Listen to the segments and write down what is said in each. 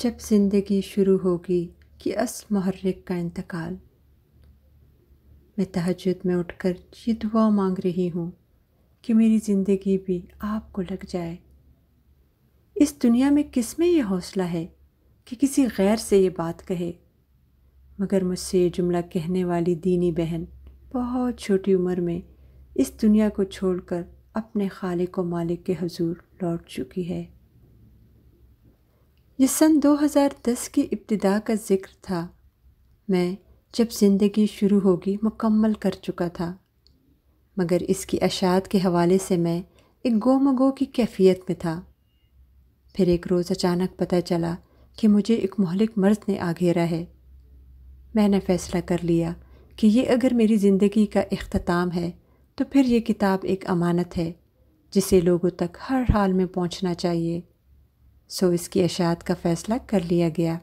जब ज़िंदगी शुरू होगी कि अस महर्रिक का इंतकाल मैं तहजद में उठकर ये दुआ मांग रही हूँ कि मेरी ज़िंदगी भी आपको लग जाए इस दुनिया में किस में ये हौसला है कि किसी गैर से ये बात कहे मगर मुझसे ये जुमला कहने वाली दीनी बहन बहुत छोटी उम्र में इस दुनिया को छोड़कर अपने खालिक व मालिक के हजूर लौट चुकी है ये सन 2010 की इब्तदा का ज़िक्र था मैं जब ज़िंदगी शुरू होगी मुकम्मल कर चुका था मगर इसकी अशात के हवाले से मैं एक गोमगो की कैफियत में था फिर एक रोज़ अचानक पता चला कि मुझे एक महलिक मर्ज ने आ घेरा है मैंने फ़ैसला कर लिया कि ये अगर मेरी ज़िंदगी का अख्ताम है तो फिर ये किताब एक अमानत है जिसे लोगों तक हर हाल में पहुंचना चाहिए सो इसकी अशात का फ़ैसला कर लिया गया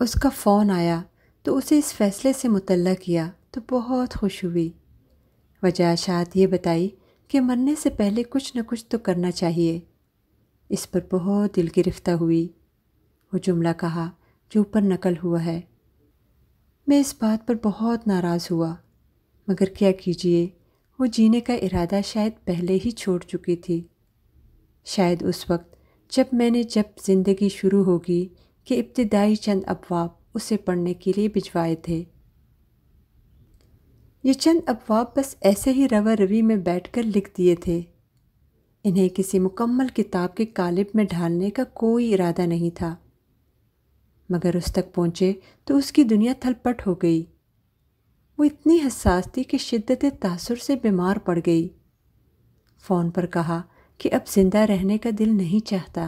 उसका फ़ोन आया तो उसे इस फ़ैसले से मुतल किया तो बहुत खुश हुई वजह अशात ये बताई कि मरने से पहले कुछ न कुछ तो करना चाहिए इस पर बहुत दिल गिरफ़्तार हुई वो जुमला कहा जो ऊपर नकल हुआ है मैं इस बात पर बहुत नाराज़ हुआ मगर क्या कीजिए वो जीने का इरादा शायद पहले ही छोड़ चुकी थी शायद उस वक्त जब मैंने जब ज़िंदगी शुरू होगी कि इब्तदाई चंद अफवाब उसे पढ़ने के लिए भिजवाए थे ये चंद अपवाब बस ऐसे ही रवा रवी में बैठकर लिख दिए थे इन्हें किसी मुकम्मल किताब के कालिब में ढालने का कोई इरादा नहीं था मगर उस तक पहुँचे तो उसकी दुनिया थलपट हो गई वो इतनी हसास थी कि शिद्दत तासुर से बीमार पड़ गई फ़ोन पर कहा कि अब जिंदा रहने का दिल नहीं चाहता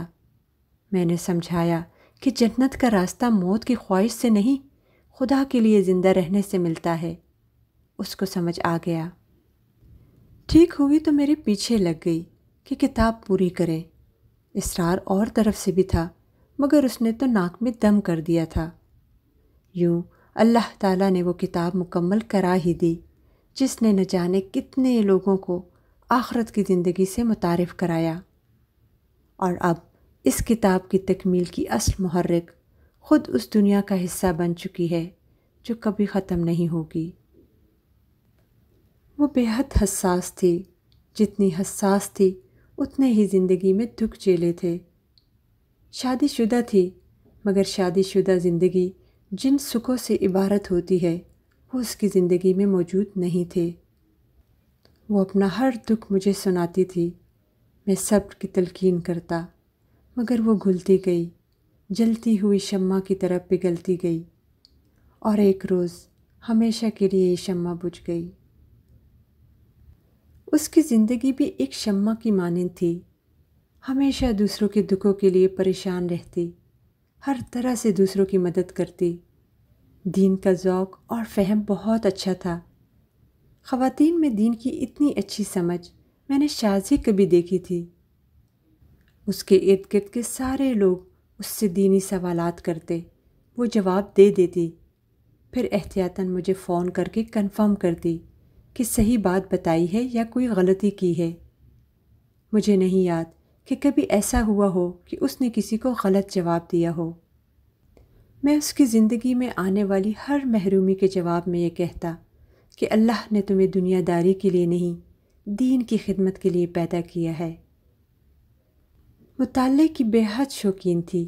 मैंने समझाया कि जन्नत का रास्ता मौत की ख्वाहिश से नहीं खुदा के लिए ज़िंदा रहने से मिलता है उसको समझ आ गया ठीक हुई तो मेरे पीछे लग गई कि किताब पूरी करें इसरार और तरफ से भी था मगर उसने तो नाक में दम कर दिया था यूँ अल्लाह ताला ने वो किताब मुकम्मल करा ही दी जिसने न जाने कितने लोगों को आखरत की ज़िंदगी से मुतारफ़ कराया और अब इस किताब की तकमील की असल महरक ख़ुद उस दुनिया का हिस्सा बन चुकी है जो कभी ख़त्म नहीं होगी वो बेहद हसास थी जितनी हसास थी उतने ही ज़िंदगी में दुख झेले थे शादीशुदा थी मगर शादीशुदा ज़िंदगी जिन सुखों से इबारत होती है वो उसकी ज़िंदगी में मौजूद नहीं थे वो अपना हर दुख मुझे सुनाती थी मैं सब्र की तलकीन करता मगर वो घुलती गई जलती हुई शम्मा की तरफ पिघलती गई और एक रोज़ हमेशा के लिए ये शम्मा बुझ गई उसकी ज़िंदगी भी एक शम्मा की मानंद थी हमेशा दूसरों के दुखों के लिए परेशान रहती हर तरह से दूसरों की मदद करती दीन का ओक़ और फहम बहुत अच्छा था ख़वान में दीन की इतनी अच्छी समझ मैंने शायद ही कभी देखी थी उसके इर्द गिर्द के सारे लोग उससे दीनी सवाल करते वो जवाब दे देती फिर एहतियातन मुझे फ़ोन करके कंफर्म करती कि सही बात बताई है या कोई गलती की है मुझे नहीं याद कि कभी ऐसा हुआ हो कि उसने किसी को गलत जवाब दिया हो मैं उसकी ज़िंदगी में आने वाली हर महरूमी के जवाब में ये कहता कि अल्लाह ने तुम्हें दुनियादारी के लिए नहीं दीन की खिदमत के लिए पैदा किया है मुताले की बेहद शौकीन थी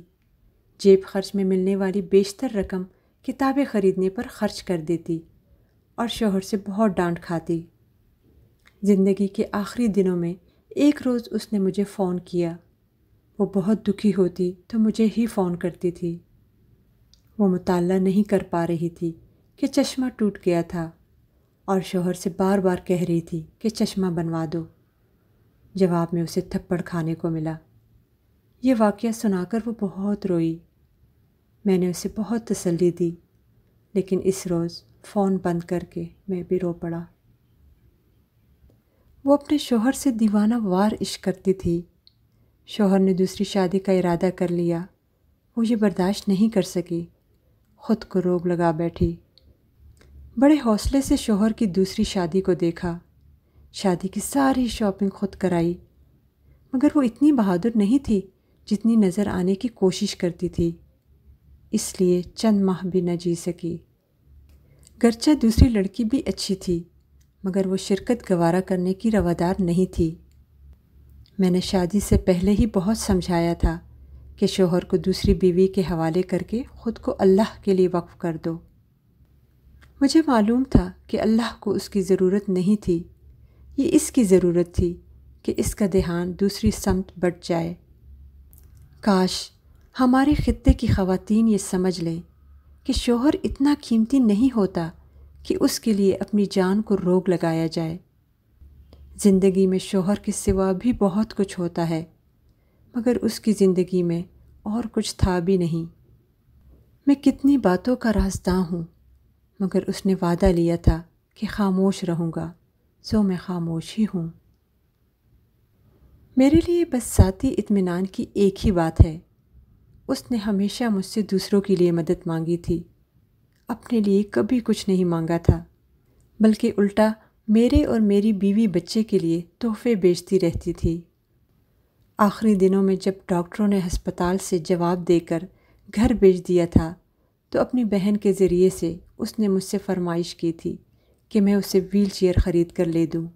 जेब खर्च में मिलने वाली बेशतर रकम किताबें ख़रीदने पर खर्च कर देती और शोहर से बहुत डांट खाती ज़िंदगी के आखिरी दिनों में एक रोज़ उसने मुझे फ़ोन किया वो बहुत दुखी होती तो मुझे ही फ़ोन करती थी वो मुताला नहीं कर पा रही थी कि चश्मा टूट गया था और शोहर से बार बार कह रही थी कि चश्मा बनवा दो जवाब में उसे थप्पड़ खाने को मिला ये वाक़ सुनाकर वो बहुत रोई मैंने उसे बहुत तसल्ली दी लेकिन इस रोज़ फ़ोन बंद करके मैं भी रो पड़ा वो अपने शोहर से दीवाना वार इश्क करती थी शोहर ने दूसरी शादी का इरादा कर लिया वो ये बर्दाश्त नहीं कर सकी ख़ुद को रोग लगा बैठी बड़े हौसले से शोहर की दूसरी शादी को देखा शादी की सारी शॉपिंग खुद कराई मगर वो इतनी बहादुर नहीं थी जितनी नज़र आने की कोशिश करती थी इसलिए चंद माह भी न जी सकी गरचे दूसरी लड़की भी अच्छी थी मगर वो शिरकत गवारा करने की रवादार नहीं थी मैंने शादी से पहले ही बहुत समझाया था कि शोहर को दूसरी बीवी के हवाले करके ख़ुद को अल्लाह के लिए वक्फ़ कर दो मुझे मालूम था कि अल्लाह को उसकी ज़रूरत नहीं थी ये इसकी ज़रूरत थी कि इसका देहान दूसरी समत बढ़ जाए काश हमारे ख़त्े की खातन ये समझ लें कि शोहर इतना कीमती नहीं होता कि उसके लिए अपनी जान को रोग लगाया जाए ज़िंदगी में शोहर के सिवा भी बहुत कुछ होता है मगर उसकी ज़िंदगी में और कुछ था भी नहीं मैं कितनी बातों का रास्ता हूँ मगर उसने वादा लिया था कि खामोश रहूँगा सो मैं खामोश ही हूँ मेरे लिए बस साथी इत्मीनान की एक ही बात है उसने हमेशा मुझसे दूसरों के लिए मदद मांगी थी अपने लिए कभी कुछ नहीं मांगा था बल्कि उल्टा मेरे और मेरी बीवी बच्चे के लिए तोहफे बेचती रहती थी आखिरी दिनों में जब डॉक्टरों ने अस्पताल से जवाब देकर घर भेज दिया था तो अपनी बहन के ज़रिए से उसने मुझसे फरमाइश की थी कि मैं उसे व्हील चेयर ख़रीद कर ले दूँ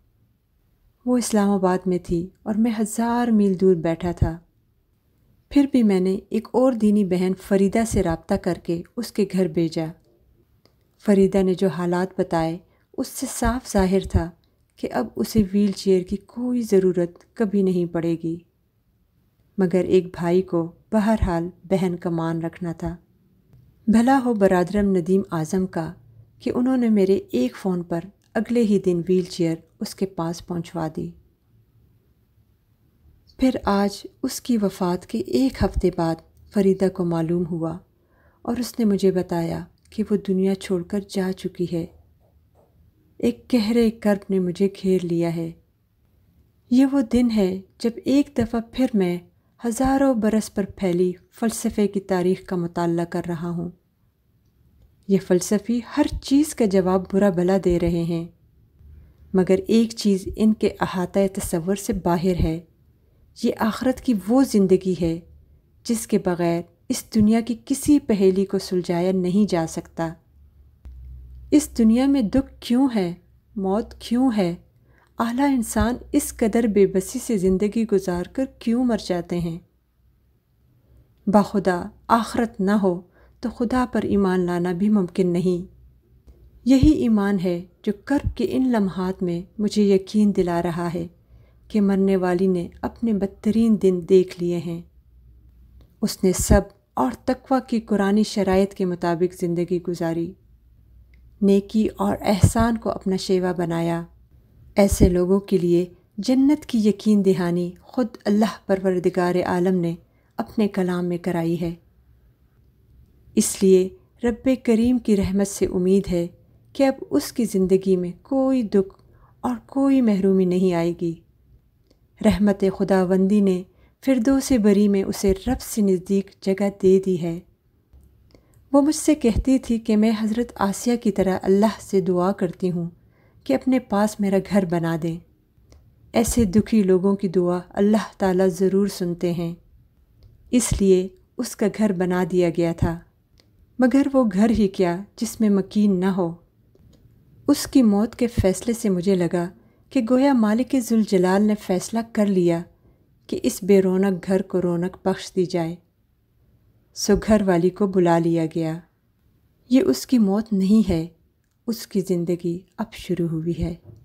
वो इस्लामाबाद में थी और मैं हज़ार मील दूर बैठा था फिर भी मैंने एक और दीनी बहन फरीदा से रबता करके उसके घर भेजा फरीदा ने जो हालात बताए उससे साफ जाहिर था कि अब उसे व्हील चेयर की कोई ज़रूरत कभी नहीं पड़ेगी मगर एक भाई को बहरहाल बहन का मान रखना था भला हो बरदरम नदीम आज़म का कि उन्होंने मेरे एक फ़ोन पर अगले ही दिन व्हील चेयर उसके पास पहुंचवा दी फिर आज उसकी वफ़ात के एक हफ़्ते बाद फरीदा को मालूम हुआ और उसने मुझे बताया कि वो दुनिया छोड़कर जा चुकी है एक गहरे कर्ब ने मुझे घेर लिया है ये वो दिन है जब एक दफ़ा फिर मैं हज़ारों बरस पर फैली फ़लसफ़े की तारीख़ का मताल कर रहा हूँ ये फ़लसफ़ी हर चीज़ का जवाब बुरा भला दे रहे हैं मगर एक चीज़ इनके अहाता तस्वर से बाहर है ये आखरत की वो ज़िंदगी है जिसके बग़ैर इस दुनिया की किसी पहेली को सुलझाया नहीं जा सकता इस दुनिया में दुख क्यों है मौत क्यों है आला इंसान इस कदर बेबसी से ज़िंदगी गुजार कर क्यों मर जाते हैं बाखुदा आखरत ना हो तो खुदा पर ईमान लाना भी मुमकिन नहीं यही ईमान है जो कर्ब के इन लम्हात में मुझे यकीन दिला रहा है कि मरने वाली ने अपने बदतरीन दिन देख लिए हैं उसने सब और तकवा की कुरानी शराइत के मुताबिक ज़िंदगी गुजारी नेकी और एहसान को अपना शेवा बनाया ऐसे लोगों के लिए जन्नत की यकीन दहानी ख़ुद अल्लाह परवरदिगार आलम ने अपने कलाम में कराई है इसलिए रब करीम की रहमत से उम्मीद है कि अब उसकी ज़िंदगी में कोई दुख और कोई महरूमी नहीं आएगी रहमत खुदावंदी ने फिर दो से बरी में उसे रब से नज़दीक जगह दे दी है वो मुझसे कहती थी कि मैं हज़रत आसिया की तरह अल्लाह से दुआ करती हूँ कि अपने पास मेरा घर बना दें ऐसे दुखी लोगों की दुआ अल्लाह ताला ज़रूर सुनते हैं इसलिए उसका घर बना दिया गया था मगर वो घर ही क्या जिसमें मकीन ना हो उसकी मौत के फ़ैसले से मुझे लगा कि गोया मालिक जुलजलाल ने फ़ैसला कर लिया कि इस बेरोनक घर को रौनक बख्श दी जाए सो घर वाली को बुला लिया गया ये उसकी मौत नहीं है उसकी ज़िंदगी अब शुरू हुई है